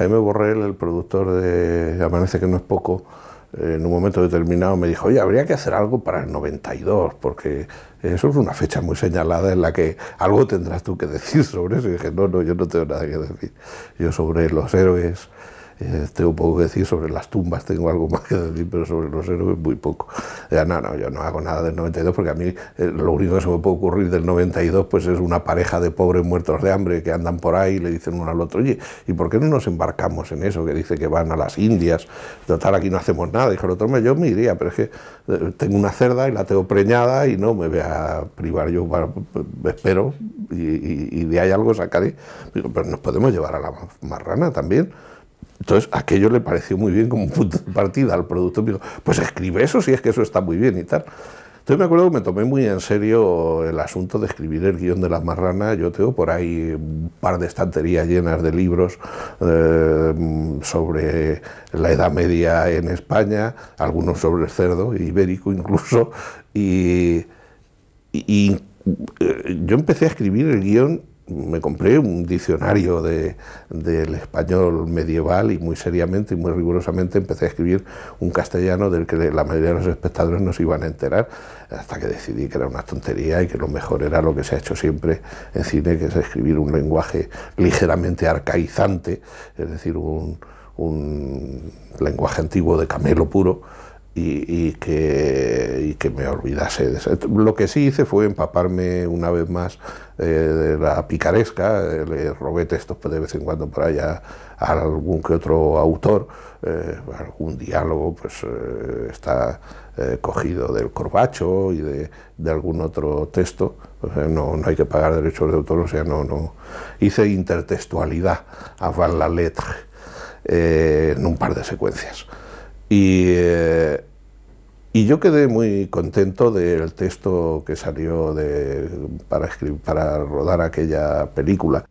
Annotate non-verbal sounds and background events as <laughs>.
Jaime Borrell, el productor de Amanece que no es poco, eh, en un momento determinado me dijo, oye, habría que hacer algo para el 92, porque eso es una fecha muy señalada en la que algo tendrás tú que decir sobre eso. Y dije, no, no, yo no tengo nada que decir. Yo sobre los héroes eh, tengo poco que decir sobre las tumbas, tengo algo <laughs> más que decir, pero sobre los héroes muy poco. Ya, no, no, yo no hago nada del 92 porque a mí eh, lo único que se me puede ocurrir del 92 pues es una pareja de pobres muertos de hambre que andan por ahí y le dicen uno al otro, y ¿y por qué no nos embarcamos en eso? Que dice que van a las Indias, total, aquí no hacemos nada. Dijo el otro, yo me iría, pero es que eh, tengo una cerda y la tengo preñada y no me voy a privar yo, espero, y, y, y de ahí algo sacaré. Pero nos podemos llevar a la marrana también. Entonces, aquello le pareció muy bien como punto de partida al producto. Me dijo, pues escribe eso si es que eso está muy bien y tal. Entonces me acuerdo que me tomé muy en serio el asunto de escribir el guión de La Marrana. Yo tengo por ahí un par de estanterías llenas de libros eh, sobre la Edad Media en España, algunos sobre el cerdo, ibérico incluso. Y, y, y eh, yo empecé a escribir el guión me compré un diccionario del español medieval y muy seriamente y muy rigurosamente empecé a escribir un castellano del que la mayoría de los espectadores no se iban a enterar, hasta que decidí que era una tontería y que lo mejor era lo que se ha hecho siempre en cine, que es escribir un lenguaje ligeramente arcaizante, es decir, un, un lenguaje antiguo de camelo puro, y, que, y, que, me olvidase. Lo que sí hice fue empaparme una vez más eh, de la picaresca, eh, le robé textos de vez en cuando por allá a algún que otro autor, eh, algún diálogo pues está cogido del Corbacho y de, algún otro texto, no, no, hay que pagar derechos de autor, o sea, no, no. hice intertextualidad a la letra en un par de secuencias. Eh, y, yo quedé muy contento del texto que salió de, para, escribir, para rodar aquella película.